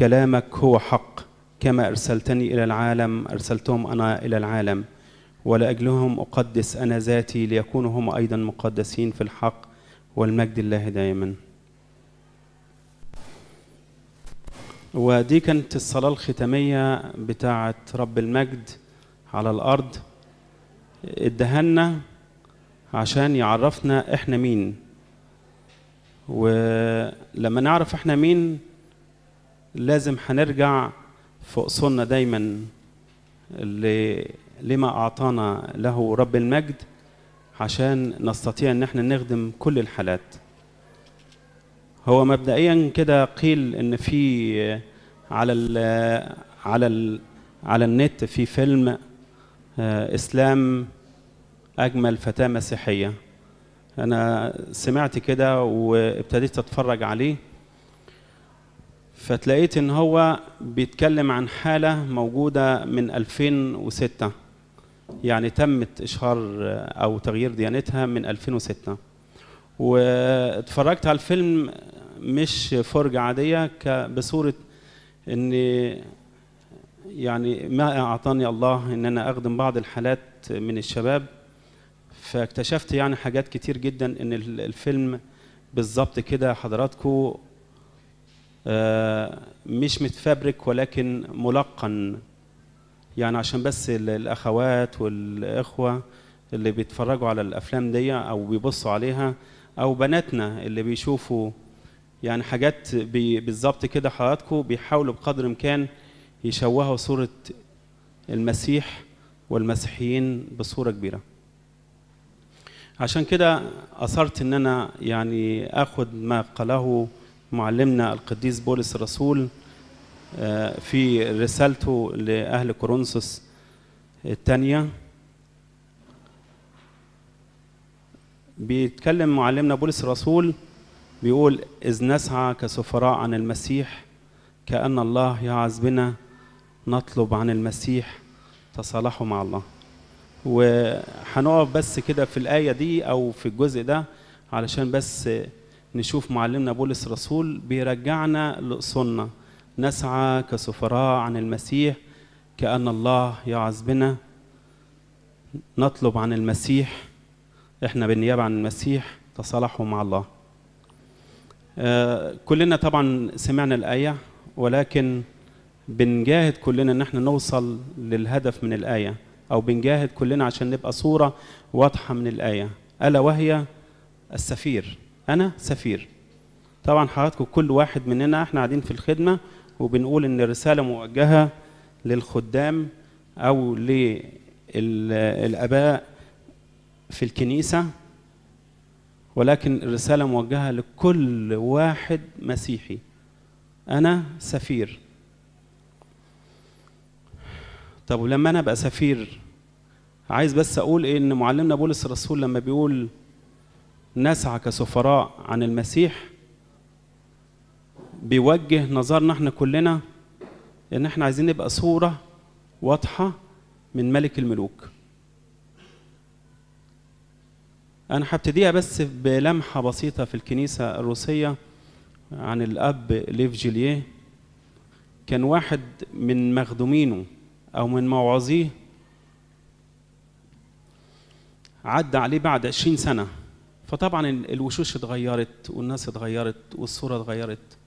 كلامك هو حق كما أرسلتني إلى العالم أرسلتهم أنا إلى العالم ولأجلهم أقدس أنا ذاتي ليكونوا هم أيضا مقدسين في الحق والمجد الله دائما ودي كانت الصلاة الختامية بتاعة رب المجد على الأرض ادهنا عشان يعرفنا احنا مين ولما نعرف احنا مين لازم هنرجع في أصولنا دايما لما أعطانا له رب المجد عشان نستطيع ان احنا نخدم كل الحالات هو مبدئيا كده قيل ان في على ال على ال على النت في فيلم آه، اسلام اجمل فتاه مسيحيه انا سمعت كده وابتديت اتفرج عليه فتلاقيت ان هو بيتكلم عن حاله موجوده من 2006 يعني تمت اشهار او تغيير ديانتها من 2006 واتفرجت على الفيلم مش فرجه عاديه بصوره ان يعني ما اعطاني الله ان انا اخدم بعض الحالات من الشباب فاكتشفت يعني حاجات كتير جدا ان الفيلم بالظبط كده حضراتكم آه، مش متفبرك ولكن ملقن يعني عشان بس الاخوات والاخوه اللي بيتفرجوا على الافلام دي او بيبصوا عليها او بناتنا اللي بيشوفوا يعني حاجات بالظبط كده حضراتكم بيحاولوا بقدر الامكان يشوهوا صوره المسيح والمسيحيين بصوره كبيره عشان كده اثرت ان انا يعني اخد ما قاله معلمنا القديس بولس الرسول آه، في رسالته لأهل كورنثوس الثانية بيتكلم معلمنا بولس الرسول بيقول إذ نسعى كسفراء عن المسيح كأن الله يعز بنا نطلب عن المسيح تصالحوا مع الله وهنقف بس كده في الآية دي أو في الجزء ده علشان بس نشوف معلمنا بولس رسول بيرجعنا لأصولنا نسعى كسفراء عن المسيح كأن الله يعز بنا نطلب عن المسيح احنا بالنيابة عن المسيح تصالحوا مع الله آه، كلنا طبعا سمعنا الآية ولكن بنجاهد كلنا ان احنا نوصل للهدف من الآية أو بنجاهد كلنا عشان نبقى صورة واضحة من الآية ألا وهي السفير انا سفير طبعا حضراتكم كل واحد مننا احنا قاعدين في الخدمه وبنقول ان الرساله موجهه للخدام او للاباء في الكنيسه ولكن الرساله موجهه لكل واحد مسيحي انا سفير طب ولما انا ابقى سفير عايز بس اقول إيه ان معلمنا بولس الرسول لما بيقول نسعى كسفراء عن المسيح بيوجه نظرنا احنا كلنا ان احنا عايزين نبقى صورة واضحة من ملك الملوك انا هبتديها بس بلمحة بسيطة في الكنيسة الروسية عن الاب ليف جيليه كان واحد من مخدومينه او من موعظيه عدى عليه بعد 20 سنه فطبعا الوشوش اتغيرت والناس اتغيرت والصوره اتغيرت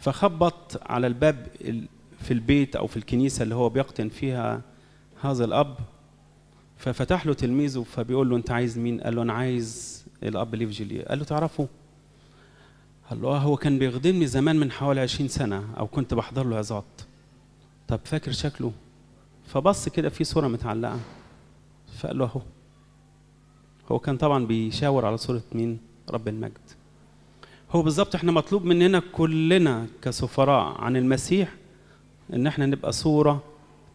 فخبط على الباب في البيت او في الكنيسه اللي هو بيقطن فيها هذا الاب ففتح له تلميذه فبيقول له انت عايز مين قال له انا عايز الاب ليف جيليه قال له تعرفه قال له اه هو كان بيخدمني زمان من حوالي 20 سنه او كنت بحضر له عظات طب فاكر شكله فبص كده في صوره متعلقه فقال له اهو هو كان طبعا بيشاور على صورة مين؟ رب المجد. هو بالظبط احنا مطلوب مننا كلنا كسفراء عن المسيح ان احنا نبقى صورة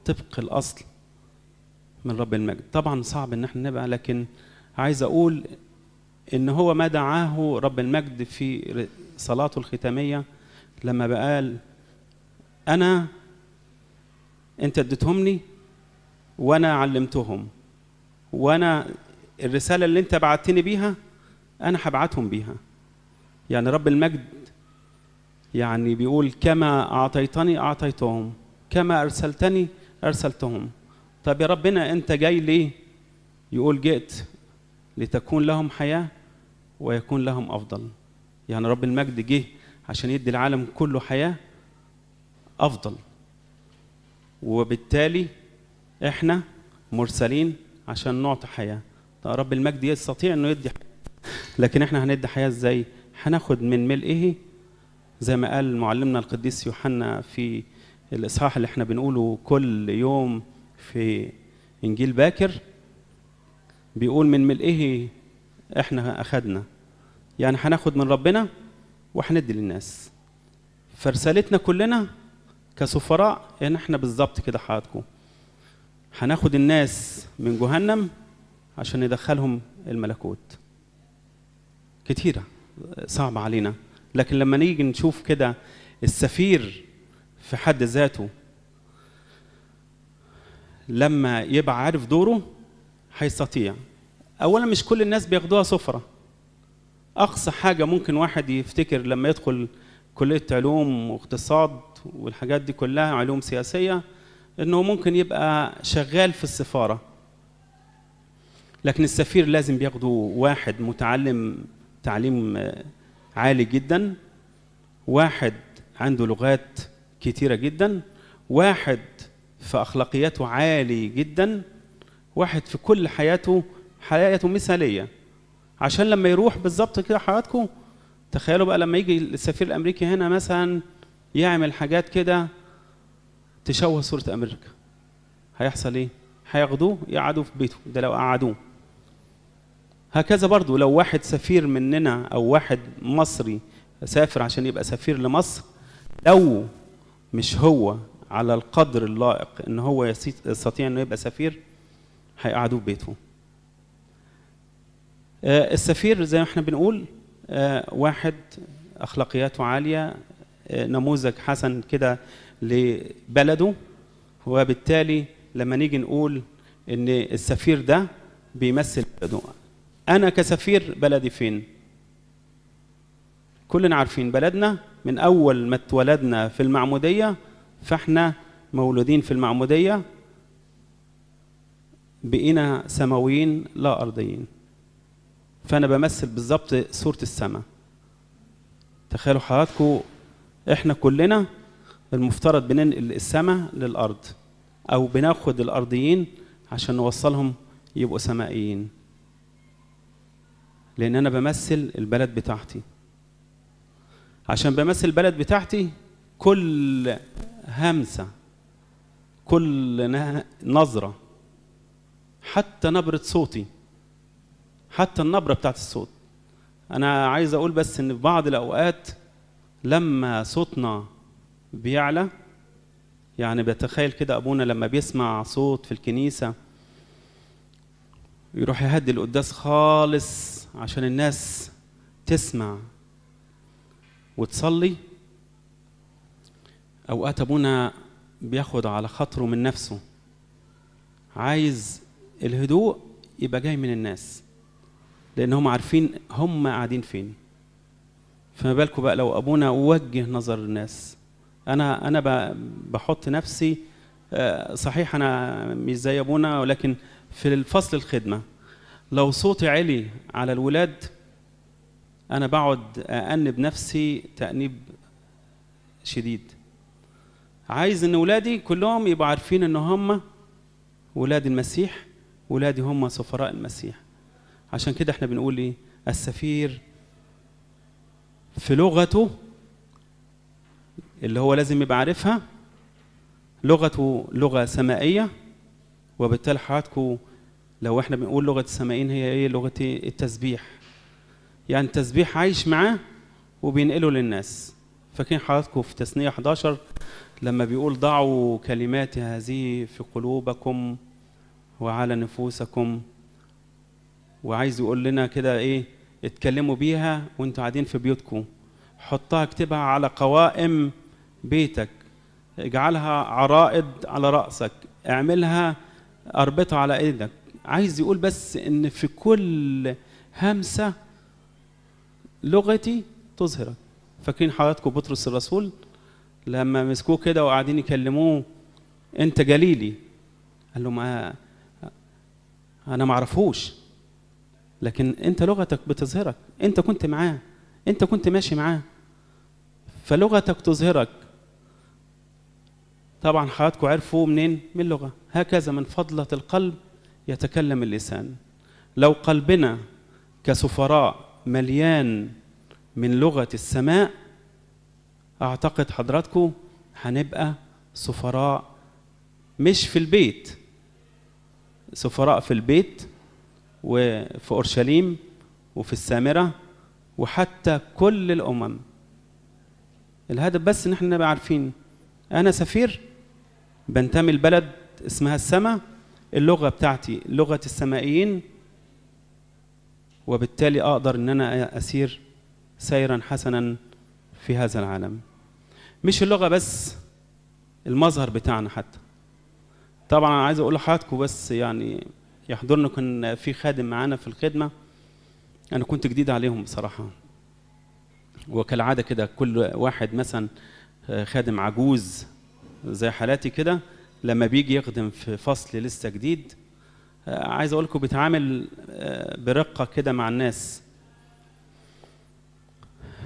طبق الاصل من رب المجد. طبعا صعب ان احنا نبقى لكن عايز اقول ان هو ما دعاه رب المجد في صلاته الختامية لما بقال انا انت اديتهمني وانا علمتهم وانا الرسالة اللي أنت بعتني بيها أنا هبعتهم بيها يعني رب المجد يعني بيقول كما أعطيتني أعطيتهم كما أرسلتني أرسلتهم طب يا ربنا أنت جاي ليه؟ يقول جئت لتكون لهم حياة ويكون لهم أفضل يعني رب المجد جه عشان يدي العالم كله حياة أفضل وبالتالي إحنا مرسلين عشان نعطي حياه آه، رب المجد يستطيع انه يدي لكن احنا هندي حياه ازاي هناخد من ملئه إيه؟ زي ما قال معلمنا القديس يوحنا في الاصحاح اللي احنا بنقوله كل يوم في انجيل باكر بيقول من ملئه إيه احنا اخدنا يعني هناخد من ربنا وهندي للناس فرسالتنا كلنا كسفراء ان يعني احنا بالظبط كده حياتكم هناخد الناس من جهنم عشان ندخلهم الملكوت كتيرة صعبة علينا لكن لما نيجي نشوف كده السفير في حد ذاته لما يبقى عارف دوره هيستطيع اولا مش كل الناس بياخدوها سفره اقصى حاجه ممكن واحد يفتكر لما يدخل كليه علوم واقتصاد والحاجات دي كلها علوم سياسيه انه ممكن يبقى شغال في السفاره لكن السفير لازم بياخدوا واحد متعلم تعليم عالي جدا واحد عنده لغات كتيرة جدا واحد في أخلاقياته عالي جدا واحد في كل حياته حياته مثالية عشان لما يروح بالظبط كده حضراتكم تخيلوا بقى لما يجي السفير الأمريكي هنا مثلا يعمل حاجات كده تشوه صورة أمريكا هيحصل إيه؟ هياخدوه يقعدوه في بيته ده لو قعدوه هكذا برضو لو واحد سفير مننا أو واحد مصري سافر عشان يبقى سفير لمصر لو مش هو على القدر اللائق ان هو يستطيع انه يبقى سفير هيقعدوه في بيته آه، السفير زي ما احنا بنقول آه، واحد اخلاقياته عاليه آه، نموذج حسن كده لبلده وبالتالي لما نيجي نقول ان السفير ده بيمثل بلده انا كسفير بلدي فين كلنا عارفين بلدنا من اول ما اتولدنا في المعموديه فاحنا مولودين في المعموديه بقينا سماويين لا ارضيين فانا بمثل بالظبط صوره السماء تخيلوا حضراتكم احنا كلنا المفترض بننقل السماء للارض او بناخد الارضيين عشان نوصلهم يبقوا سمائيين لأن أنا بمثل البلد بتاعتي عشان بمثل البلد بتاعتي كل همسة كل نظرة حتى نبرة صوتي حتى النبرة بتاعت الصوت أنا عايز أقول بس إن في بعض الأوقات لما صوتنا بيعلى يعني بتخيل كده أبونا لما بيسمع صوت في الكنيسة يروح يهدي القداس خالص عشان الناس تسمع وتصلي اوقات ابونا بياخد على خاطره من نفسه عايز الهدوء يبقى جاي من الناس لان هم عارفين هم قاعدين فين فما بالكم بقى لو ابونا وجه نظر الناس انا انا بحط نفسي آه، صحيح انا مش زي ابونا ولكن في الفصل الخدمه لو صوتي علي على الولاد أنا بقعد أأنب نفسي تأنيب شديد عايز إن ولادي كلهم يبقوا عارفين إن هم ولاد المسيح ولادي هم سفراء المسيح عشان كده احنا بنقول ايه السفير في لغته اللي هو لازم يبقى عارفها لغته لغه سمائيه وبالتالي حياتكم لو احنا بنقول لغه السمائين هي ايه لغه ايه؟ التسبيح يعني التسبيح عايش معاه وبينقله للناس فاكرين حضراتكم في تثنيه 11 لما بيقول ضعوا كلماتي هذه في قلوبكم وعلى نفوسكم وعايز يقول لنا كده ايه اتكلموا بيها وانتوا قاعدين في بيوتكم حطها اكتبها على قوائم بيتك اجعلها عرائد على رأسك اعملها اربطها على ايدك عايز يقول بس ان في كل همسه لغتي تظهرك فاكرين حضراتكم بطرس الرسول لما مسكوه كده وقاعدين يكلموه انت جليلي قال لهم آه، آه، انا ما اعرفوش لكن انت لغتك بتظهرك انت كنت معاه انت كنت ماشي معاه فلغتك تظهرك طبعا حضراتكم عرفوا منين من اللغه هكذا من فضله القلب يتكلم اللسان لو قلبنا كسفراء مليان من لغة السماء أعتقد حضراتكم هنبقى سفراء مش في البيت سفراء في البيت وفي أورشليم وفي السامرة وحتى كل الأمم الهدف بس إن احنا نبقى عارفين أنا سفير بنتمي لبلد اسمها السماء اللغه بتاعتي لغه السمائيين وبالتالي اقدر ان انا اسير سيرا حسنا في هذا العالم مش اللغه بس المظهر بتاعنا حتى طبعا انا عايز اقول لحضراتكم بس يعني يحضرنا كان في خادم معانا في الخدمه انا كنت جديد عليهم بصراحه وكالعاده كده كل واحد مثلا آه، خادم عجوز زي حالاتي كده لما بيجي يخدم في فصل لسه جديد آه، عايز اقول لكم بيتعامل آه، برقه كده مع الناس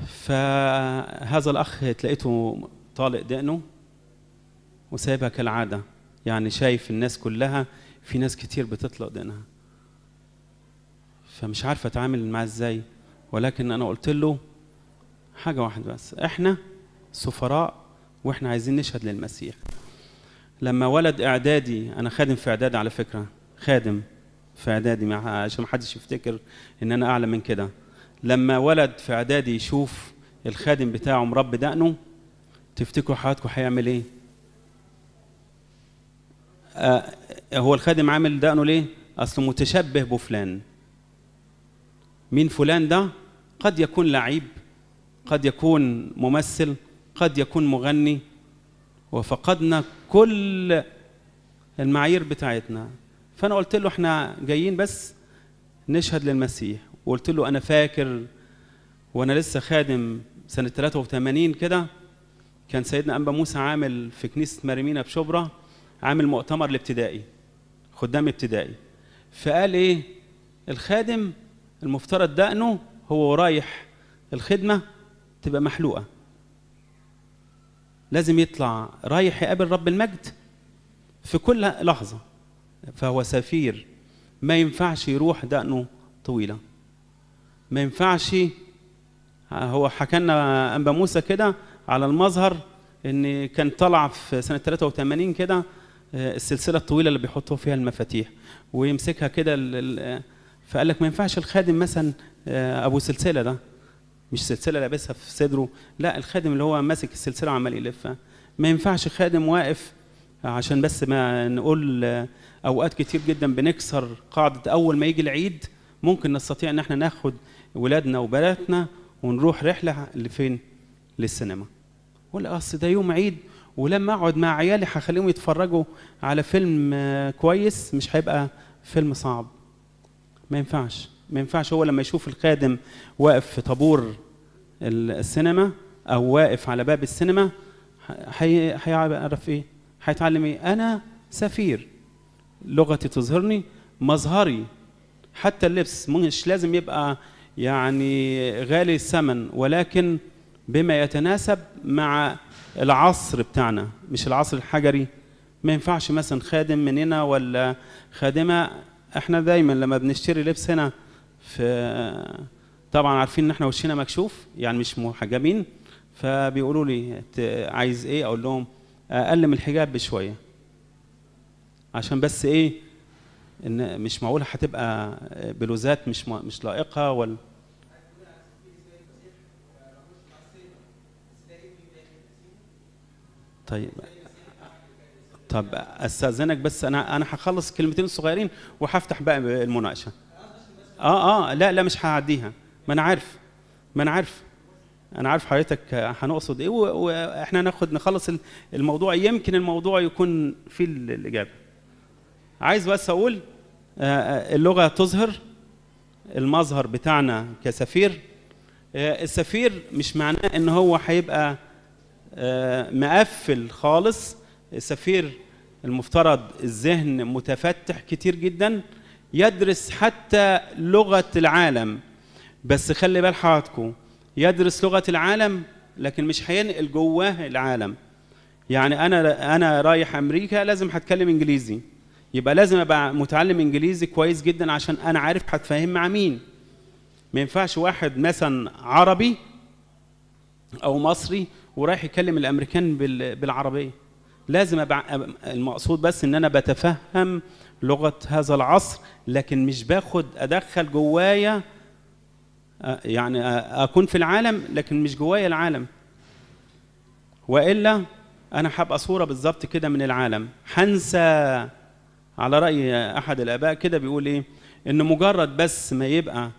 فهذا الاخ تلاقيته طالق دقنه وسايبها كالعاده يعني شايف الناس كلها في ناس كتير بتطلق دقنها فمش عارف اتعامل معاه ازاي ولكن انا قلت له حاجه واحده بس احنا سفراء واحنا عايزين نشهد للمسيح لما ولد اعدادي انا خادم في اعداد على فكره خادم في اعدادي مع عشان ما حدش يفتكر ان انا اعلى من كده لما ولد في اعدادي يشوف الخادم بتاعه مربي دقنه تفتكروا حياتكم هيعمل ايه آه هو الخادم عامل دقنه ليه اصله متشبه بفلان مين فلان ده قد يكون لعيب قد يكون ممثل قد يكون مغني وفقدنا كل المعايير بتاعتنا فانا قلت له احنا جايين بس نشهد للمسيح وقلت له انا فاكر وانا لسه خادم سنه 83 كده كان سيدنا انبا موسى عامل في كنيسه مريمينا بشبرا عامل مؤتمر الابتدائي خدام ابتدائي فقال ايه الخادم المفترض دقنه هو رايح الخدمه تبقى محلوقه لازم يطلع رايح يقابل رب المجد في كل لحظه فهو سفير ما ينفعش يروح دقنه طويله ما ينفعش هو حكى لنا انبا موسى كده على المظهر ان كان طلع في سنه 83 كده آه، السلسله الطويله اللي بيحطوا فيها المفاتيح ويمسكها كده فقال لك ما ينفعش الخادم مثلا آه، ابو سلسله ده مش سلسله لابسها في صدره لا الخادم اللي هو ماسك السلسله وعمال يلفها ما ينفعش خادم واقف عشان بس ما نقول آه، اوقات كتير جدا بنكسر قاعده اول ما يجي العيد ممكن نستطيع ان احنا ناخد ولادنا وبناتنا ونروح رحله لفين للسينما ولا اصل ده يوم عيد ولما اقعد مع عيالي هخليهم يتفرجوا على فيلم آه، كويس مش هيبقى فيلم صعب ما ينفعش ما ينفعش هو لما يشوف الخادم واقف في طابور السينما او واقف على باب السينما هيعرف ايه هيتعلم ايه انا سفير لغتي تظهرني مظهري حتى اللبس مش لازم يبقى يعني غالي الثمن ولكن بما يتناسب مع العصر بتاعنا مش العصر الحجري ما ينفعش مثلا خادم مننا ولا خادمه احنا دايما لما بنشتري لبس هنا ف طبعا عارفين ان احنا وشنا مكشوف يعني مش محجبين فبيقولوا لي عايز ايه اقول لهم اقل من الحجاب بشويه عشان بس ايه ان مش معقول هتبقى بلوزات مش مش لائقه ولا طيب طب استاذنك بس انا انا هخلص كلمتين صغيرين وهفتح بقى المناقشه اه اه لا لا مش هعديها ما انا عارف ما انا عارف انا عارف حضرتك هنقصد ايه واحنا ناخد نخلص الموضوع يمكن الموضوع يكون فيه الاجابه عايز بس اقول آه، آه، اللغه تظهر المظهر بتاعنا كسفير آه، السفير مش معناه ان هو هيبقى مقفل خالص السفير المفترض الذهن متفتح كتير جدا يدرس حتى لغة العالم بس خلي بال حضراتكم يدرس لغة العالم لكن مش هينقل جواه العالم يعني أنا أنا رايح أمريكا لازم هتكلم إنجليزي يبقى لازم أبقى متعلم إنجليزي كويس جدا عشان أنا عارف هتفاهم مع مين ما ينفعش واحد مثلا عربي أو مصري ورايح يكلم الأمريكان بالعربية لازم أبقى المقصود بس إن أنا بتفهم لغه هذا العصر لكن مش باخد ادخل جوايا آه، يعني آه، اكون في العالم لكن مش جوايا العالم والا انا هبقى صوره بالظبط كده من العالم هنسى على راي احد الاباء كده بيقول ايه ان مجرد بس ما يبقى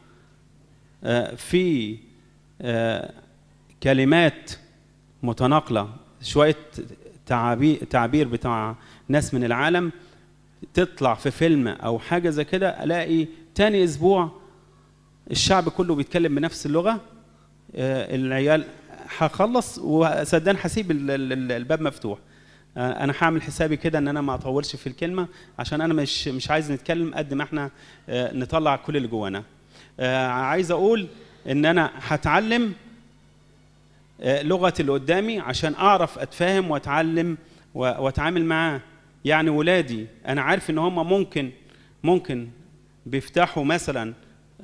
آه، في كلمات متناقله شويه تعابير بتاع ناس من العالم تطلع في فيلم او حاجه زي كده الاقي تاني اسبوع الشعب كله بيتكلم بنفس اللغه آه، العيال هخلص وصدقني هسيب الباب مفتوح آه، انا هعمل حسابي كده ان انا ما اطولش في الكلمه عشان انا مش مش عايز نتكلم قد ما احنا آه، نطلع كل اللي جوانا عايز اقول ان انا هتعلم لغه اللي قدامي عشان اعرف اتفاهم واتعلم واتعامل معاه يعني ولادي انا عارف ان هم ممكن ممكن بيفتحوا مثلا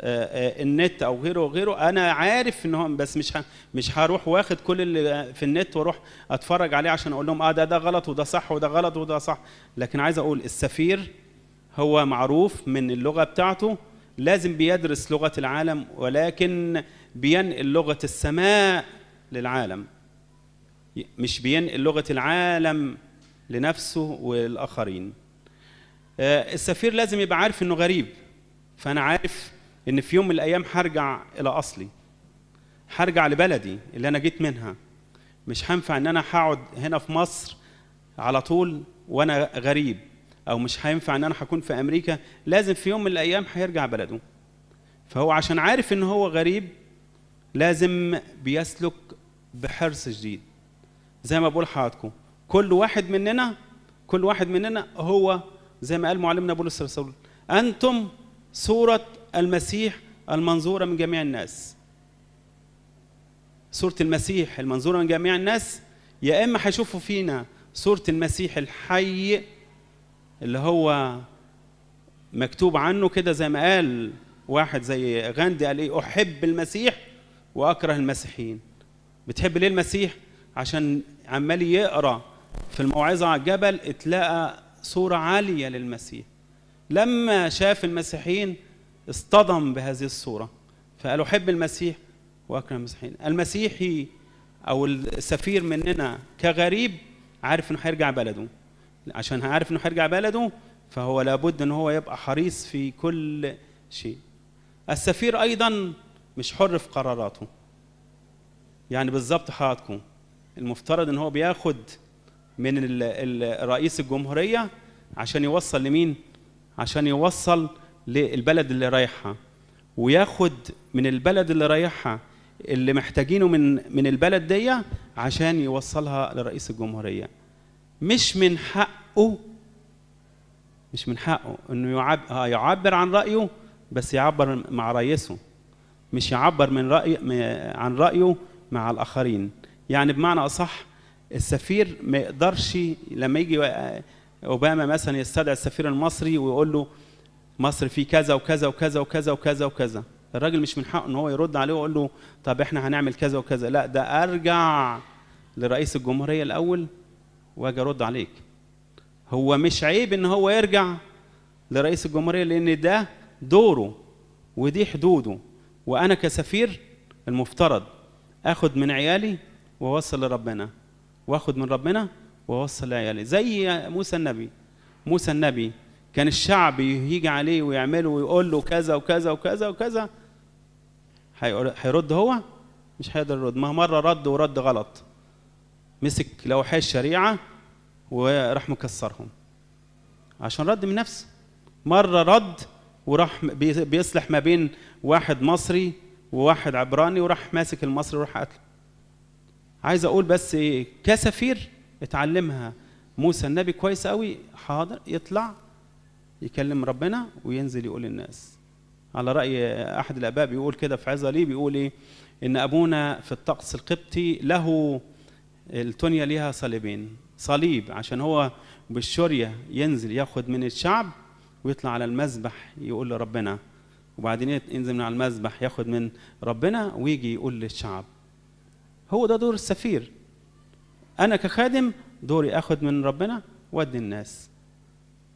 آه، آه، النت او غيره وغيره انا عارف ان هم بس مش مش هروح واخد كل اللي في النت واروح اتفرج عليه عشان اقول لهم اه ده ده غلط وده صح وده غلط وده صح لكن عايز اقول السفير هو معروف من اللغه بتاعته لازم بيدرس لغه العالم ولكن بينقل لغه السماء للعالم مش بينقل لغه العالم لنفسه والآخرين آه، السفير لازم يبقى عارف إنه غريب فأنا عارف إن في يوم من الأيام هرجع إلى أصلي هرجع لبلدي اللي أنا جيت منها مش هينفع إن أنا هقعد هنا في مصر على طول وأنا غريب أو مش هينفع إن أنا هكون في أمريكا لازم في يوم من الأيام هيرجع بلده فهو عشان عارف إن هو غريب لازم بيسلك بحرص شديد زي ما بقول حضراتكم كل واحد مننا كل واحد مننا هو زي ما قال معلمنا بولس الرسول انتم صوره المسيح المنظوره من جميع الناس صوره المسيح المنظوره من جميع الناس يا اما هيشوفوا فينا صوره المسيح الحي اللي هو مكتوب عنه كده زي ما قال واحد زي غاندي قال ايه احب المسيح واكره المسيحيين بتحب ليه المسيح عشان عمال يقرا في الموعظة على الجبل اتلقى صورة عالية للمسيح لما شاف المسيحيين اصطدم بهذه الصورة فقالوا حب المسيح واكرم المسيحيين المسيحي او السفير مننا كغريب عارف انه هيرجع بلده عشان عارف انه هيرجع بلده فهو لابد ان هو يبقى حريص في كل شيء السفير ايضا مش حر في قراراته يعني بالظبط حضراتكم المفترض ان هو بياخد من رئيس الجمهورية عشان يوصل لمين؟ عشان يوصل للبلد اللي رايحها وياخد من البلد اللي رايحها اللي محتاجينه من من البلد دي عشان يوصلها لرئيس الجمهورية مش من حقه مش من حقه انه يعبر, يعبر عن رأيه بس يعبر مع رئيسه مش يعبر من رأي عن رأيه مع الآخرين يعني بمعنى أصح السفير ما يقدرش لما يجي اوباما مثلا يستدعي السفير المصري ويقول له مصر في كذا وكذا وكذا وكذا وكذا وكذا الراجل مش من حقه ان هو يرد عليه ويقول له طب احنا هنعمل كذا وكذا لا ده ارجع لرئيس الجمهوريه الاول واجي ارد عليك هو مش عيب ان هو يرجع لرئيس الجمهوريه لان ده دوره ودي حدوده وانا كسفير المفترض اخد من عيالي واوصل لربنا واخد من ربنا واوصل لعيالي زي موسى النبي موسى النبي كان الشعب يجي عليه ويعمله ويقول له كذا وكذا وكذا وكذا هيرد هو مش هيقدر يرد ما مره رد ورد غلط مسك لوحي الشريعه وراح مكسرهم عشان رد من نفسه مره رد وراح بيصلح ما بين واحد مصري وواحد عبراني وراح ماسك المصري وراح قتله عايز اقول بس كسفير اتعلمها موسى النبي كويس قوي حاضر يطلع يكلم ربنا وينزل يقول للناس على راي احد الاباء بيقول كده في عظه ليه بيقول ايه ان ابونا في الطقس القبطي له التونيا ليها صليبين صليب عشان هو بالشورية ينزل ياخد من الشعب ويطلع على المذبح يقول لربنا وبعدين ينزل من على المذبح ياخد من ربنا ويجي يقول للشعب هو ده دور السفير انا كخادم دوري اخد من ربنا وادي الناس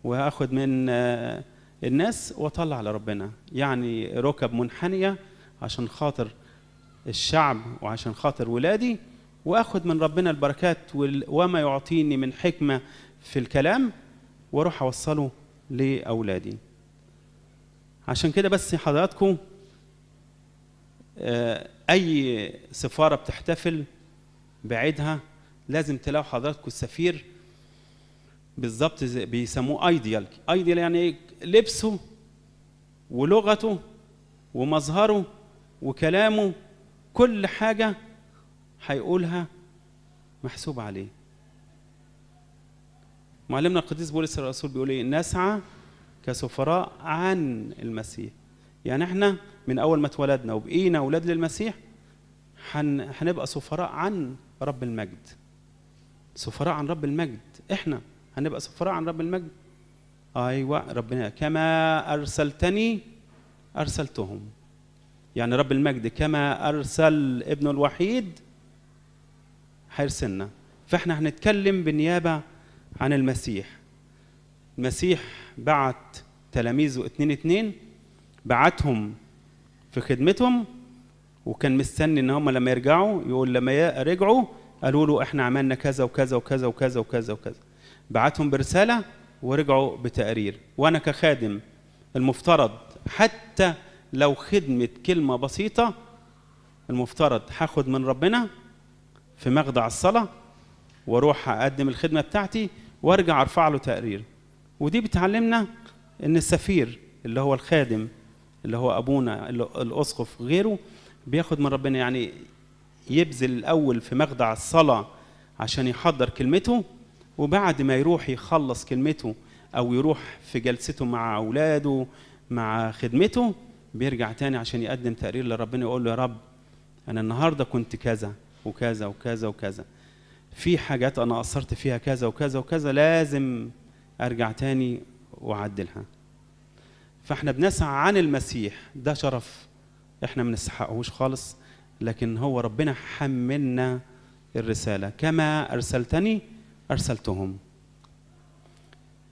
واخد من آه، الناس واطلع على ربنا يعني ركب منحنيه عشان خاطر الشعب وعشان خاطر ولادي واخد من ربنا البركات وما يعطيني من حكمه في الكلام واروح اوصله لاولادي عشان كده بس حضراتكم آه، اي سفاره بتحتفل بعيدها لازم تلاقوا حضراتكم السفير بالظبط بيسموه ايديال ايديال يعني ايه لبسه ولغته ومظهره وكلامه كل حاجه هيقولها محسوب عليه معلمنا القديس بولس الرسول بيقول ايه نسعى كسفراء عن المسيح يعني احنا من أول ما اتولدنا وبقينا أولاد للمسيح هنبقى سفراء عن رب المجد سفراء عن رب المجد احنا هنبقى سفراء عن رب المجد ايوه ربنا كما ارسلتني ارسلتهم يعني رب المجد كما ارسل ابنه الوحيد هيرسلنا فاحنا هنتكلم بالنيابه عن المسيح المسيح بعت تلاميذه اتنين اتنين بعتهم في خدمتهم وكان مستني ان هم لما يرجعوا يقول لما رجعوا قالوا له احنا عملنا كذا وكذا وكذا وكذا وكذا وكذا بعتهم برساله ورجعوا بتقرير وانا كخادم المفترض حتى لو خدمه كلمه بسيطه المفترض هاخد من ربنا في مخدع الصلاه واروح اقدم الخدمه بتاعتي وارجع ارفع له تقرير ودي بتعلمنا ان السفير اللي هو الخادم اللي هو ابونا الاسقف غيره بياخد من ربنا يعني يبذل الاول في مخدع الصلاه عشان يحضر كلمته وبعد ما يروح يخلص كلمته او يروح في جلسته مع اولاده مع خدمته بيرجع تاني عشان يقدم تقرير لربنا يقول له يا رب انا النهارده كنت كذا وكذا وكذا وكذا في حاجات انا قصرت فيها كذا وكذا وكذا لازم ارجع تاني واعدلها فاحنا بنسعى عن المسيح ده شرف احنا ما بنستحقهوش خالص لكن هو ربنا حملنا الرساله كما ارسلتني ارسلتهم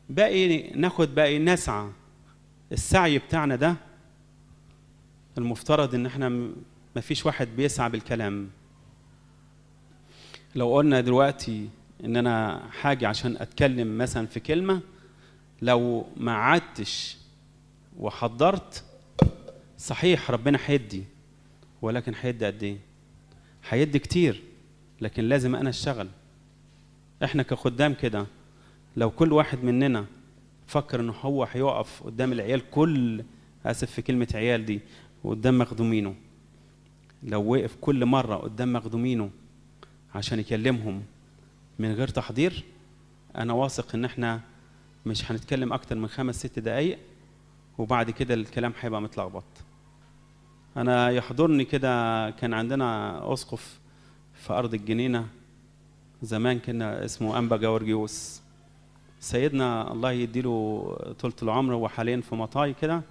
باقي ناخد باقي نسعى السعي بتاعنا ده المفترض ان احنا ما فيش واحد بيسعى بالكلام لو قلنا دلوقتي ان انا حاجه عشان اتكلم مثلا في كلمه لو ما عدتش وحضرت صحيح ربنا هيدي ولكن هيدي قد ايه؟ هيدي كتير لكن لازم انا اشتغل احنا كخدام كده لو كل واحد مننا فكر ان هو هيقف قدام العيال كل اسف في كلمه عيال دي وقدام مخدومينه لو وقف كل مره قدام مخدومينه عشان يكلمهم من غير تحضير انا واثق ان احنا مش هنتكلم اكتر من خمس ست دقايق وبعد كده الكلام هيبقى متلخبط انا يحضرني كده كان عندنا اسقف في ارض الجنينه زمان كان اسمه انبا جورجيوس سيدنا الله يديله طولة العمر هو حاليا في مطاي كده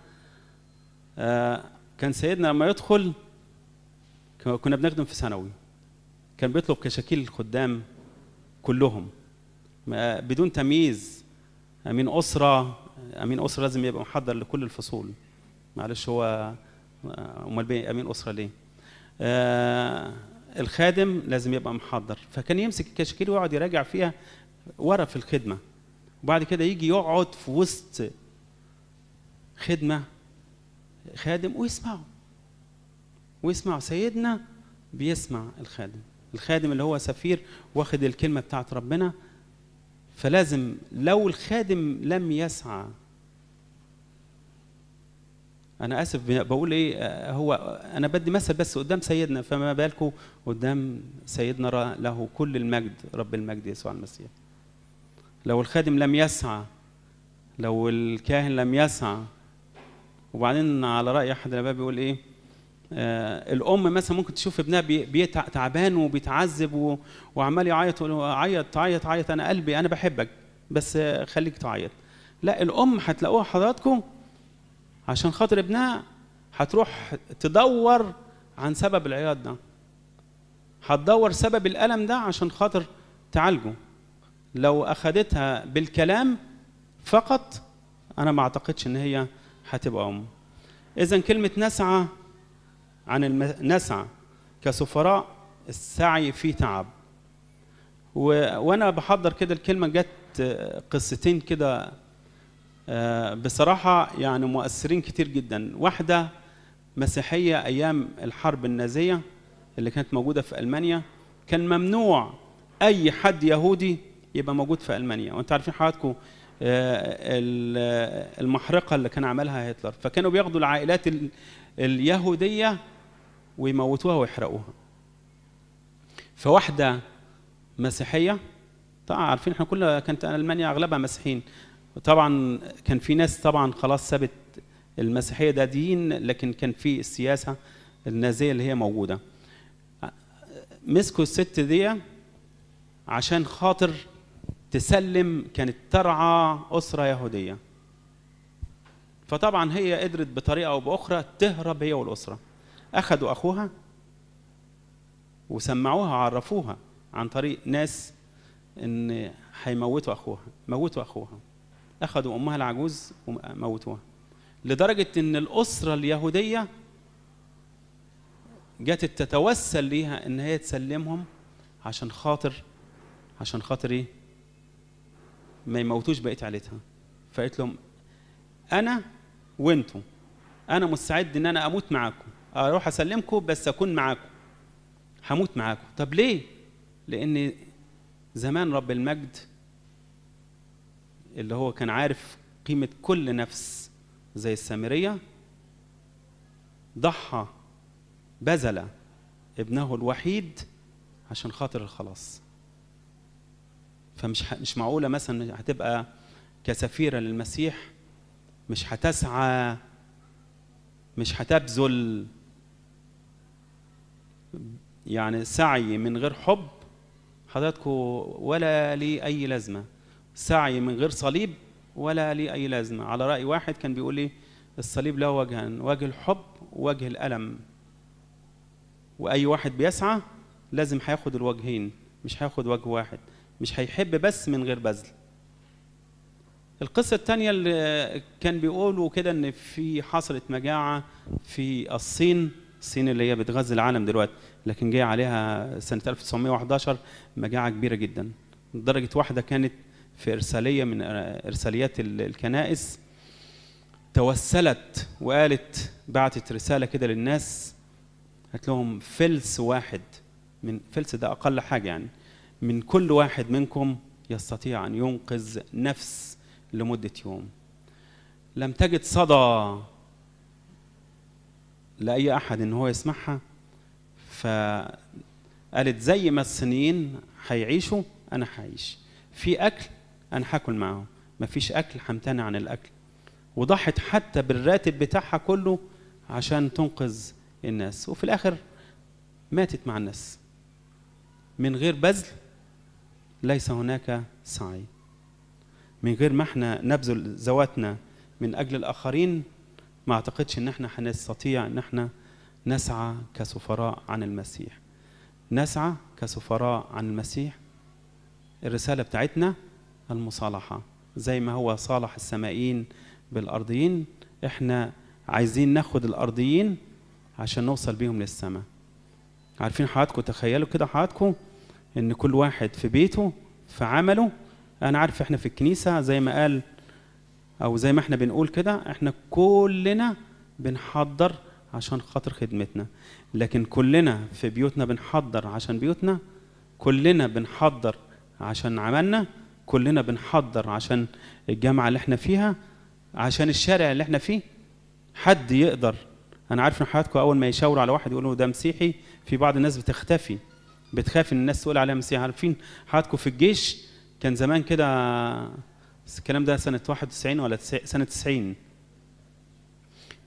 آه، كان سيدنا لما يدخل كنا بنخدم في ثانوي كان بيطلب كشاكيل الخدام كلهم آه، بدون تمييز آه، من أسرة امين اسره لازم يبقى محضر لكل الفصول معلش هو آه، امال بيه امين اسره ليه آه الخادم لازم يبقى محضر فكان يمسك الكشاكيل ويقعد يراجع فيها ورا في الخدمه وبعد كده يجي يقعد في وسط خدمه خادم ويسمعه ويسمع سيدنا بيسمع الخادم الخادم اللي هو سفير واخد الكلمه بتاعت ربنا فلازم لو الخادم لم يسعى انا اسف بقول ايه آه، هو انا بدي مثل بس قدام سيدنا فما بالكم قدام سيدنا له كل المجد رب المجد يسوع المسيح لو الخادم لم يسعى لو الكاهن لم يسعى وبعدين على راي احد الاباء بيقول ايه آه، الام مثلا ممكن تشوف ابنها تعبان وبيتعذب وعمال يعيط عيط تعيط عيط انا قلبي انا بحبك بس خليك تعيط لا الام هتلاقوها حضراتكم عشان خاطر ابنها هتروح تدور عن سبب العياط ده هتدور سبب الالم ده عشان خاطر تعالجه لو اخدتها بالكلام فقط انا ما اعتقدش ان هي هتبقى ام اذا كلمه نسعى عن نسعى كسفراء السعي فيه تعب و... وانا بحضر كده الكلمه جت قصتين كده آه، بصراحه يعني مؤثرين كتير جدا واحده مسيحيه ايام الحرب النازيه اللي كانت موجوده في المانيا كان ممنوع اي حد يهودي يبقى موجود في المانيا وانت عارفين حضراتكم آه، المحرقه اللي كان عملها هتلر فكانوا بياخدوا العائلات اليهوديه ويموتوها ويحرقوها فواحدة مسيحية طبعا عارفين احنا كل كانت ألمانيا أغلبها مسيحيين طبعا كان في ناس طبعا خلاص سابت المسيحية ده دين لكن كان في السياسة النازية اللي هي موجودة مسكوا الست دي عشان خاطر تسلم كانت ترعى أسرة يهودية فطبعا هي قدرت بطريقة أو بأخرى تهرب هي والأسرة أخذوا أخوها وسمعوها وعرفوها عن طريق ناس إن هيموتوا أخوها موتوا أخوها أخذوا أمها العجوز وموتوها لدرجة إن الأسرة اليهودية جت تتوسل ليها إن هي تسلمهم عشان خاطر عشان خاطر إيه؟ ما يموتوش بقية عيلتها فقالت لهم أنا وأنتوا أنا مستعد إن أنا أموت معاكم اروح اسلمكم بس اكون معاكم هموت معاكم طب ليه لان زمان رب المجد اللي هو كان عارف قيمه كل نفس زي السامريه ضحى بذل ابنه الوحيد عشان خاطر الخلاص فمش مش معقوله مثلا هتبقى كسفيره للمسيح مش هتسعى مش هتبذل يعني سعي من غير حب حضراتكم ولا ليه أي لازمة سعي من غير صليب ولا ليه أي لازمة على رأي واحد كان بيقول لي الصليب له وجهان وجه الحب ووجه الألم وأي واحد بيسعى لازم هياخد الوجهين مش هياخد وجه واحد مش هيحب بس من غير بذل القصة الثانية اللي كان بيقولوا كده إن في حصلت مجاعة في الصين الصين اللي هي بتغذي العالم دلوقتي لكن جه عليها سنه 1911 مجاعه كبيره جدا لدرجه واحده كانت في ارساليه من ارساليات الكنائس توسلت وقالت بعتت رساله كده للناس قالت لهم فلس واحد من فلس ده اقل حاجه يعني من كل واحد منكم يستطيع ان ينقذ نفس لمده يوم لم تجد صدى لاي احد ان هو يسمعها فقالت زي ما الصينيين هيعيشوا انا هعيش في اكل انا هاكل معاهم مفيش اكل همتنع عن الاكل وضحت حتى بالراتب بتاعها كله عشان تنقذ الناس وفي الاخر ماتت مع الناس من غير بذل ليس هناك سعي من غير ما احنا نبذل ذواتنا من اجل الاخرين ما اعتقدش ان احنا هنستطيع ان احنا نسعى كسفراء عن المسيح نسعى كسفراء عن المسيح الرسالة بتاعتنا المصالحة زي ما هو صالح السمائيين بالأرضيين احنا عايزين ناخد الأرضيين عشان نوصل بيهم للسماء عارفين حضراتكم تخيلوا كده حضراتكم ان كل واحد في بيته في عمله انا عارف احنا في الكنيسة زي ما قال او زي ما احنا بنقول كده احنا كلنا بنحضر عشان خاطر خدمتنا لكن كلنا في بيوتنا بنحضر عشان بيوتنا كلنا بنحضر عشان عملنا كلنا بنحضر عشان الجامعه اللي احنا فيها عشان الشارع اللي احنا فيه حد يقدر انا عارف ان حضراتكم اول ما يشاوروا على واحد يقولوا ده مسيحي في بعض الناس بتختفي بتخاف ان الناس تقول عليها مسيحي عارفين حضراتكم في الجيش كان زمان كده بس الكلام ده سنة 91 ولا سنة 90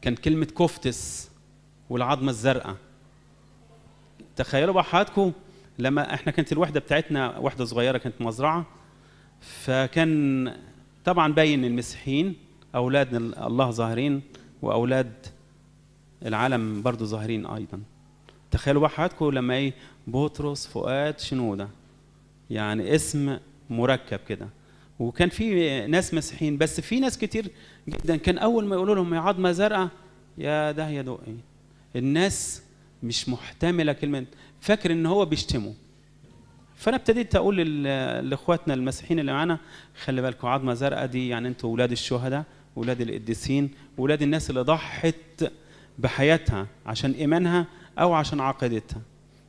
كان كلمة كفتس والعظمة الزرقاء تخيلوا بقى حضراتكم لما احنا كانت الوحدة بتاعتنا وحدة صغيرة كانت مزرعة فكان طبعا باين المسيحيين أولاد الله ظاهرين وأولاد العالم برضو ظاهرين أيضا تخيلوا بقى حضراتكم لما ايه بطرس فؤاد شنودة يعني اسم مركب كده وكان في ناس مسيحيين بس في ناس كتير جدا كان اول ما يقولوا لهم يا عظمه زرقاء يا ده يا دقي الناس مش محتمله كلمه فاكر ان هو بيشتمه فانا ابتديت اقول لاخواتنا المسيحيين اللي معانا خلي بالكم عظمه زرقاء دي يعني انتوا اولاد الشهداء اولاد القديسين اولاد الناس اللي ضحت بحياتها عشان ايمانها او عشان عقيدتها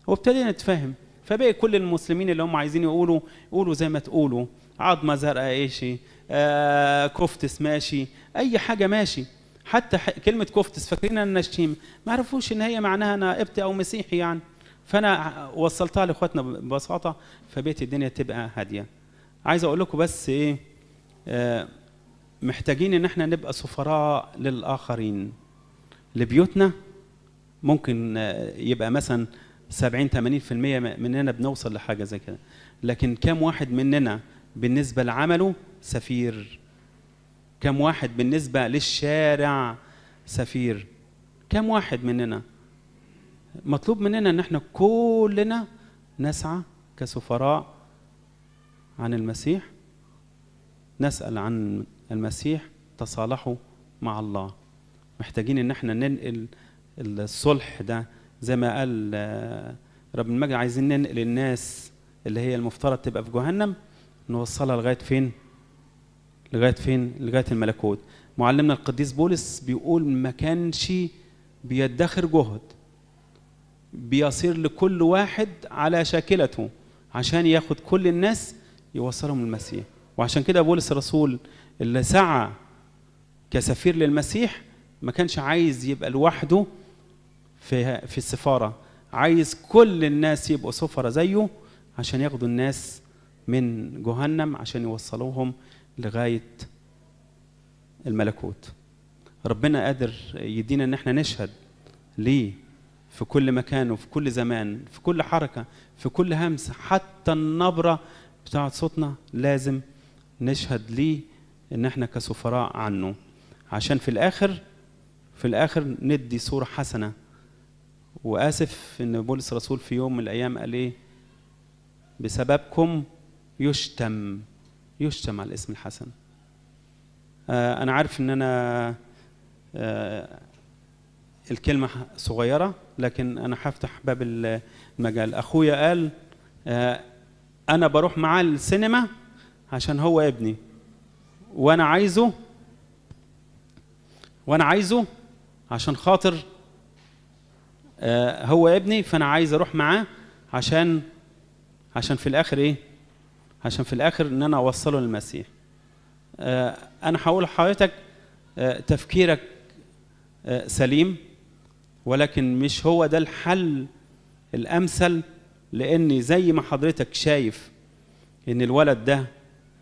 وابتدينا نتفاهم فبقي كل المسلمين اللي هم عايزين يقولوا قولوا زي ما تقولوا عظمه زرقاء ايشي آه كفتس ماشي اي حاجه ماشي حتى كلمه كفتس فاكرينها انها شتيمه ما عرفوش ان هي معناها انا قبطي او مسيحي يعني فانا وصلتها لاخواتنا ببساطه فبيت الدنيا تبقى هاديه عايز اقول لكم بس ايه آه محتاجين ان احنا نبقى سفراء للاخرين لبيوتنا ممكن آه، يبقى مثلا 70 80% مننا بنوصل لحاجه زي كده لكن كام واحد مننا بالنسبة لعمله سفير كم واحد بالنسبة للشارع سفير كم واحد مننا مطلوب مننا ان احنا كلنا نسعى كسفراء عن المسيح نسأل عن المسيح تصالحوا مع الله محتاجين ان احنا ننقل الصلح ده زي ما قال آه، رب المجد عايزين ننقل الناس اللي هي المفترض تبقى في جهنم نوصلها لغايه فين لغايه فين لغايه الملكوت معلمنا القديس بولس بيقول ما كانش بيدخر جهد بيصير لكل واحد على شاكلته عشان ياخد كل الناس يوصلهم للمسيح وعشان كده بولس الرسول اللي سعى كسفير للمسيح ما كانش عايز يبقى لوحده في في السفاره عايز كل الناس يبقوا سفره زيه عشان ياخدوا الناس من جهنم عشان يوصلوهم لغايه الملكوت ربنا قادر يدينا ان احنا نشهد ليه في كل مكان وفي كل زمان في كل حركه في كل همس حتى النبره بتاعة صوتنا لازم نشهد ليه ان احنا كسفراء عنه عشان في الاخر في الاخر ندي صوره حسنه واسف ان بولس الرسول في يوم من الايام قال ايه بسببكم يشتم يشتم على الاسم الحسن آه، أنا عارف إن أنا آه، الكلمة صغيرة لكن أنا هفتح باب المجال أخويا قال آه، أنا بروح معاه السينما عشان هو ابني وأنا عايزه وأنا عايزه عشان خاطر هو ابني فأنا عايز أروح معاه عشان عشان في الآخر إيه عشان في الاخر ان انا اوصله للمسيح آه، انا هقول لحضرتك آه، تفكيرك آه، سليم ولكن مش هو ده الحل الامثل لان زي ما حضرتك شايف ان الولد ده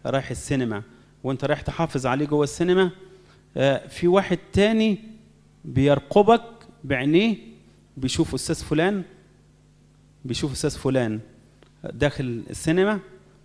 رايح السينما وانت رايح تحافظ عليه جوه السينما في واحد تاني بيرقبك بعينيه بيشوف استاذ فلان بيشوف استاذ فلان داخل السينما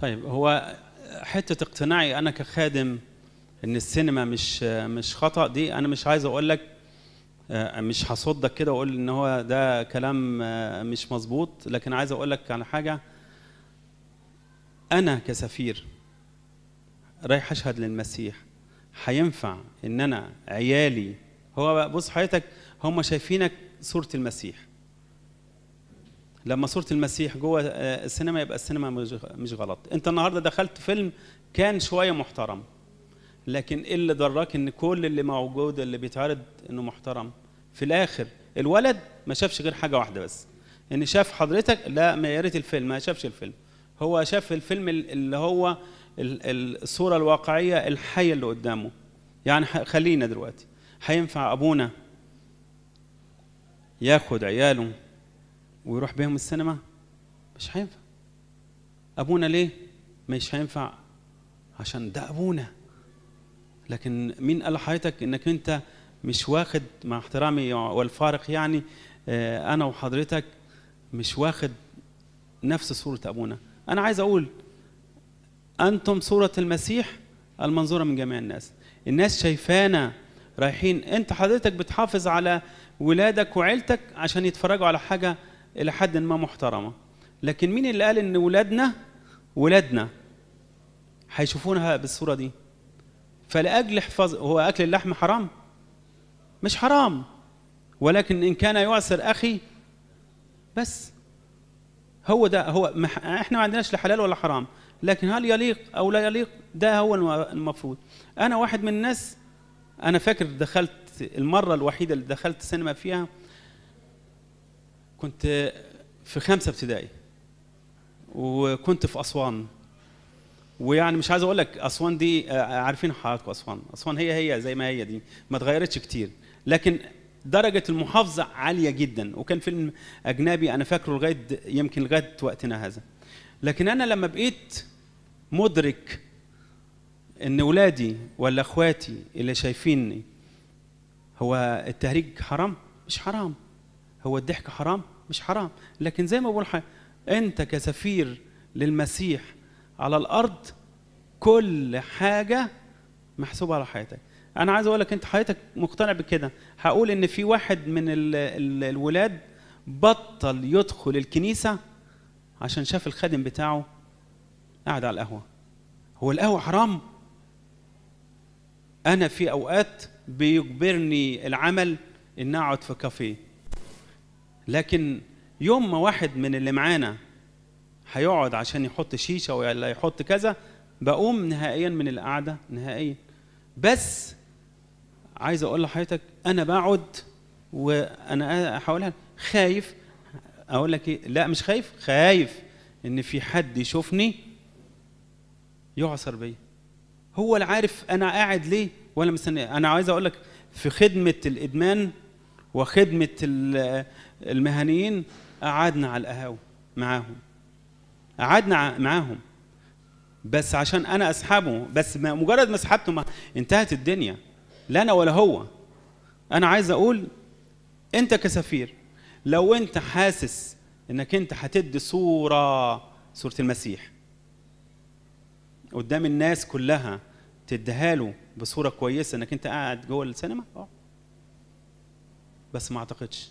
طيب هو حته اقتناعي انا كخادم ان السينما مش مش خطا دي انا مش عايز اقول لك آه، مش هصدك كده واقول ان هو ده كلام آه، مش مظبوط لكن عايز اقول لك على حاجه انا كسفير رايح اشهد للمسيح هينفع ان انا عيالي هو بص حياتك هم شايفينك صوره المسيح لما صوره المسيح جوه آه، السينما يبقى السينما مش غلط انت النهارده دخلت فيلم كان شويه محترم لكن ايه اللي دراك ان كل اللي موجود اللي بيتعرض انه محترم في الاخر الولد ما شافش غير حاجه واحده بس ان شاف حضرتك لا ما يا ريت الفيلم ما شافش الفيلم هو شاف الفيلم اللي هو الصوره الواقعيه الحيه اللي قدامه يعني خلينا دلوقتي هينفع ابونا ياخد عياله ويروح بيهم السينما مش هينفع ابونا ليه مش هينفع عشان ده ابونا لكن مين قال لحضرتك انك انت مش واخد مع احترامي والفارق يعني آه، انا وحضرتك مش واخد نفس صوره ابونا انا عايز اقول انتم صوره المسيح المنظوره من جميع الناس الناس شايفانا رايحين انت حضرتك بتحافظ على ولادك وعيلتك عشان يتفرجوا على حاجه الى حد ما محترمه لكن مين اللي قال ان ولادنا ولادنا هيشوفونها بالصوره دي فلاجل حفظ هو اكل اللحم حرام مش حرام ولكن ان كان يعسر اخي بس هو ده هو مح... احنا ما عندناش لا حلال ولا حرام لكن هل يليق او لا يليق ده هو المفروض انا واحد من الناس انا فاكر دخلت المره الوحيده اللي دخلت سينما فيها كنت في خمسه ابتدائي وكنت في اسوان ويعني مش عايز اقول لك اسوان دي آه، عارفين حضراتكم اسوان اسوان هي هي زي ما هي دي ما اتغيرتش كتير لكن درجه المحافظه عاليه جدا وكان فيلم اجنبي انا فاكره لغايه يمكن لغايه وقتنا هذا لكن انا لما بقيت مدرك ان ولادي ولا اخواتي اللي شايفيني هو التهريج حرام مش حرام هو الضحك حرام مش حرام لكن زي ما بقول حاجة انت كسفير للمسيح على الارض كل حاجه محسوبه على حياتك انا عايز اقول لك انت حياتك مقتنع بكده هقول ان في واحد من الولاد بطل يدخل الكنيسه عشان شاف الخادم بتاعه قاعد على القهوه هو القهوه حرام انا في اوقات بيجبرني العمل ان اقعد في كافيه لكن يوم ما واحد من اللي معانا هيقعد عشان يحط شيشه ولا يحط كذا بقوم نهائيا من القعده نهائيا بس عايز اقول لحضرتك انا بقعد وانا هقولها خايف اقول لك ايه لا مش خايف خايف ان في حد يشوفني يعصر بيا هو اللي عارف انا قاعد ليه ولا مستني انا عايز اقول لك في خدمه الادمان وخدمه المهنيين قعدنا على القهاوي معاهم قعدنا معاهم بس عشان انا اسحبه بس ما مجرد ما سحبته ما انتهت الدنيا لا انا ولا هو انا عايز اقول انت كسفير لو انت حاسس انك انت هتدي صوره صوره المسيح قدام الناس كلها تديها له بصوره كويسه انك انت قاعد جوه السينما اه بس ما اعتقدش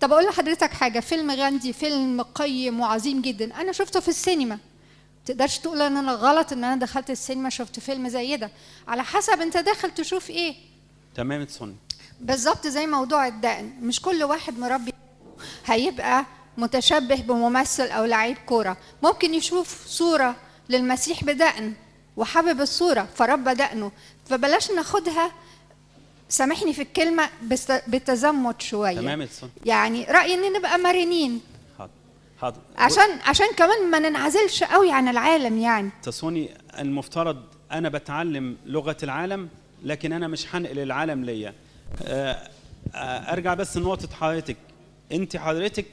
طب اقول لحضرتك حاجه فيلم غاندي فيلم قيم وعظيم جدا انا شفته في السينما تقدرش تقول ان انا غلط ان انا دخلت السينما شفت فيلم زي ده على حسب انت داخل تشوف ايه تمام اتسوني بالظبط زي موضوع الدقن مش كل واحد مربي هيبقى متشبه بممثل او لعيب كوره ممكن يشوف صوره للمسيح بدقن وحابب الصوره فربى دقنه فبلاش ناخدها سامحني في الكلمه بالتزمت شويه تمام يعني رايي ان نبقى مرنين حاضر حاضر عشان عشان كمان ما ننعزلش قوي عن العالم يعني تصوني المفترض انا بتعلم لغه العالم لكن انا مش هنقل العالم ليا آه، آه، ارجع بس لنقطه حضرتك انت حضرتك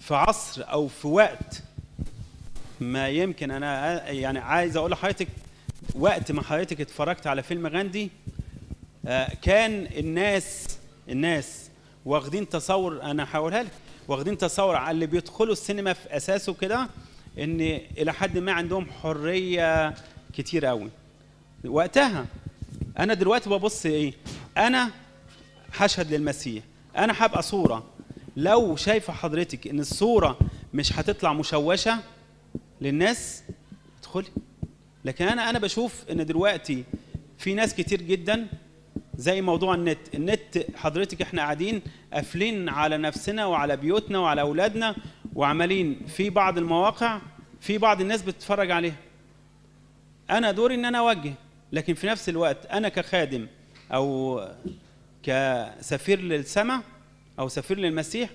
في عصر او في وقت ما يمكن انا يعني عايز اقول لحضرتك وقت ما حضرتك اتفرجت على فيلم غاندي آه، كان الناس الناس واخدين تصور انا هقولها لك واخدين تصور على اللي بيدخلوا السينما في اساسه كده ان الى حد ما عندهم حريه كتير قوي وقتها انا دلوقتي ببص ايه انا هشهد للمسيح انا هبقى صوره لو شايفه حضرتك ان الصوره مش هتطلع مشوشه للناس ادخلي لكن انا انا بشوف ان دلوقتي في ناس كتير جدا زي موضوع النت النت حضرتك احنا قاعدين قافلين على نفسنا وعلى بيوتنا وعلى اولادنا وعمالين في بعض المواقع في بعض الناس بتتفرج عليها انا دوري ان انا اوجه لكن في نفس الوقت انا كخادم او كسفير للسماء او سفير للمسيح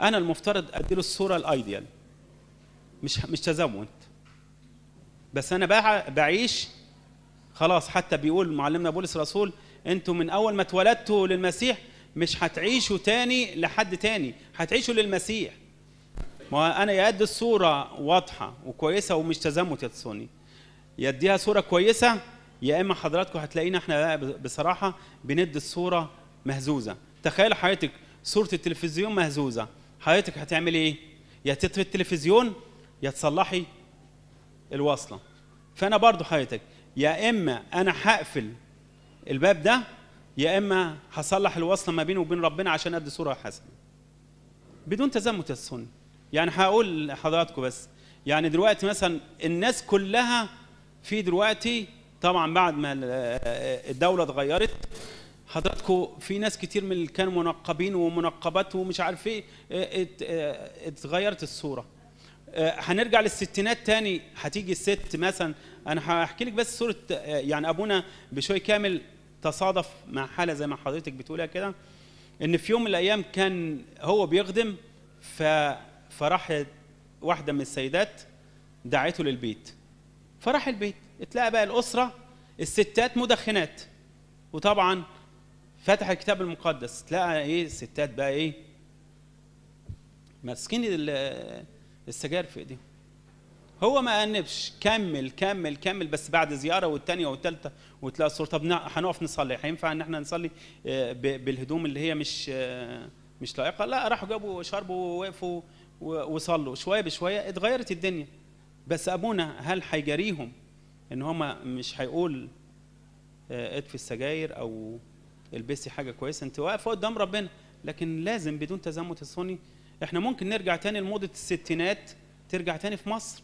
انا المفترض اديله الصوره الايديال مش مش تزود بس انا بعيش خلاص حتى بيقول معلمنا بولس الرسول انتوا من اول ما اتولدتوا للمسيح مش هتعيشوا تاني لحد تاني هتعيشوا للمسيح ما انا يا قد الصوره واضحه وكويسه ومش تزمت يا تصوني يديها صوره كويسه يا اما حضراتكم هتلاقينا احنا بصراحه بندي الصوره مهزوزه تخيل حضرتك صوره التلفزيون مهزوزه حضرتك هتعملي ايه يا تطفي التلفزيون يا تصلحي الوصله فانا برضو حضرتك يا اما انا هقفل الباب ده يا اما هصلح الوصله ما بيني وبين ربنا عشان ادي صوره حسنه بدون تزمت السنه يعني هقول لحضراتكم بس يعني دلوقتي مثلا الناس كلها في دلوقتي طبعا بعد ما الدوله اتغيرت حضراتكم في ناس كتير من اللي كانوا منقبين ومنقبات ومش عارف ايه اتغيرت الصوره هنرجع للستينات تاني هتيجي الست مثلا انا هحكي لك بس صوره يعني ابونا بشوي كامل تصادف مع حاله زي ما حضرتك بتقولها كده ان في يوم من الايام كان هو بيخدم ف فراح واحده من السيدات دعته للبيت فراح البيت اتلاقى بقى الاسره الستات مدخنات وطبعا فتح الكتاب المقدس تلاقى ايه الستات بقى ايه ماسكين السجاير في ايديهم هو ما أنبش كمل كمل كمل بس بعد زيارة والتانية والتالتة وتلاقي الصورة طب هنقف نصلي هينفع إن احنا نصلي آه، بالهدوم اللي هي مش آه، مش لائقة لا راحوا جابوا شربوا ووقفوا وصلوا شوية بشوية اتغيرت الدنيا بس أبونا هل هيجاريهم إن هما مش هيقول آه، اطفي السجاير أو البسي حاجة كويسة أنت واقفة قدام ربنا لكن لازم بدون تزمت الصني احنا ممكن نرجع تاني لموضة الستينات ترجع تاني في مصر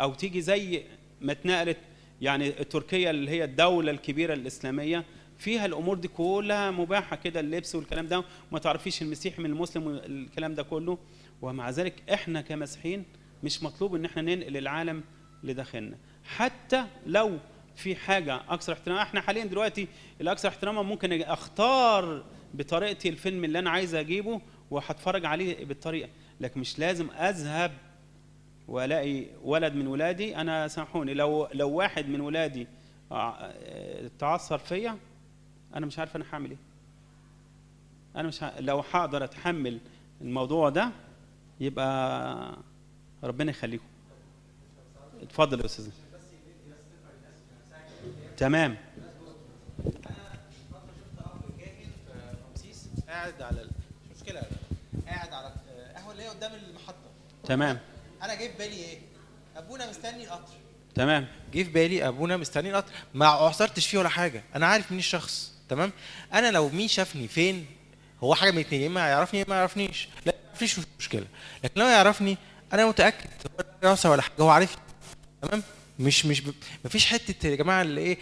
او تيجي زي ما اتنقلت يعني تركيا اللي هي الدوله الكبيره الاسلاميه فيها الامور دي كلها مباحه كده اللبس والكلام ده وما تعرفيش المسيحي من المسلم والكلام ده كله ومع ذلك احنا كمسيحيين مش مطلوب ان احنا ننقل العالم لداخلنا حتى لو في حاجه اكثر احتراما احنا حاليا دلوقتي الاكثر احتراما ممكن اختار بطريقتي الفيلم اللي انا عايز اجيبه وهتفرج عليه بالطريقه لكن مش لازم اذهب والاقي ولد من ولادي انا سامحوني لو لو واحد من ولادي آه، تعثر فيا انا مش عارف انا هعمل ايه انا مش لو هقدر اتحمل الموضوع ده يبقى ربنا يخليكم اتفضل يا استاذ تمام قاعد على مش مشكله قاعد على قهوه اللي هي قدام المحطه تمام انا جه في بالي ايه ابونا مستني القطر تمام جه في بالي ابونا مستني القطر ما عثرتش فيه ولا حاجه انا عارف مين الشخص تمام انا لو مين شافني فين هو حاجه من اتنين يا اما هيعرفني يا اما ما يعرفنيش لا مفيش مشكله لكن لو يعرفني انا متاكد دراسه ولا حاجه هو عارفني تمام مش مش ب... مفيش حته يا جماعه اللي ايه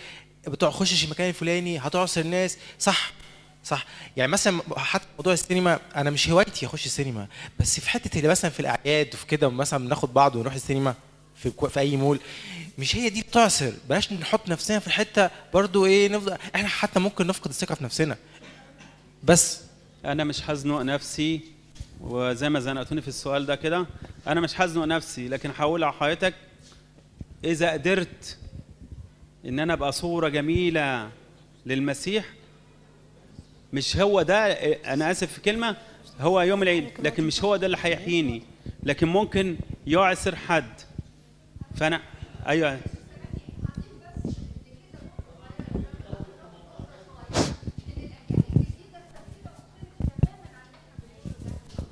بتوع خشش المكان الفلاني هتعصر الناس صح صح يعني مثلا حتى موضوع السينما انا مش هوايتي اخش السينما بس في حته اللي مثلا في الاعياد وفي كده مثلا بناخد بعض ونروح السينما في في اي مول مش هي دي بتعصر بلاش نحط نفسنا في الحته برضو ايه نفضل احنا حتى ممكن نفقد الثقه في نفسنا بس انا مش هزنق نفسي وزي ما زنقتوني في السؤال ده كده انا مش هزنق نفسي لكن هقول على حياتك اذا قدرت ان انا ابقى صوره جميله للمسيح مش هو ده انا اسف في كلمه هو يوم العيد لكن مش هو ده اللي هيحييني لكن ممكن يعسر حد فانا ايوه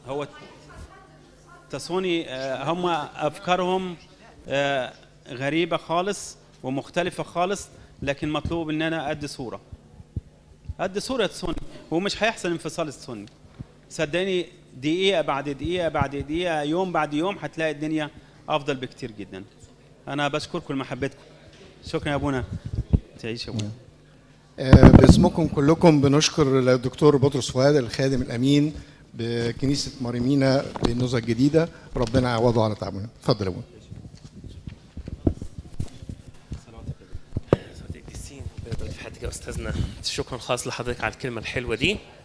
هو تصوني آه، هم افكارهم آه، غريبه خالص ومختلفه خالص لكن مطلوب ان انا ادي صوره قد صورة سني ومش هيحصل انفصال السني صدقني دقيقة بعد دقيقة بعد دقيقة يوم بعد يوم هتلاقي الدنيا أفضل بكتير جدا أنا بشكركم لمحبتكم شكرا يا أبونا تعيش يا أبونا آه، باسمكم كلكم بنشكر الدكتور بطرس فؤاد الخادم الأمين بكنيسة ماريمينا بالنزهة الجديدة ربنا يعوضه على تعبنا اتفضل يا أبونا استاذنا شكرا خاص لحضرتك على الكلمه الحلوه دي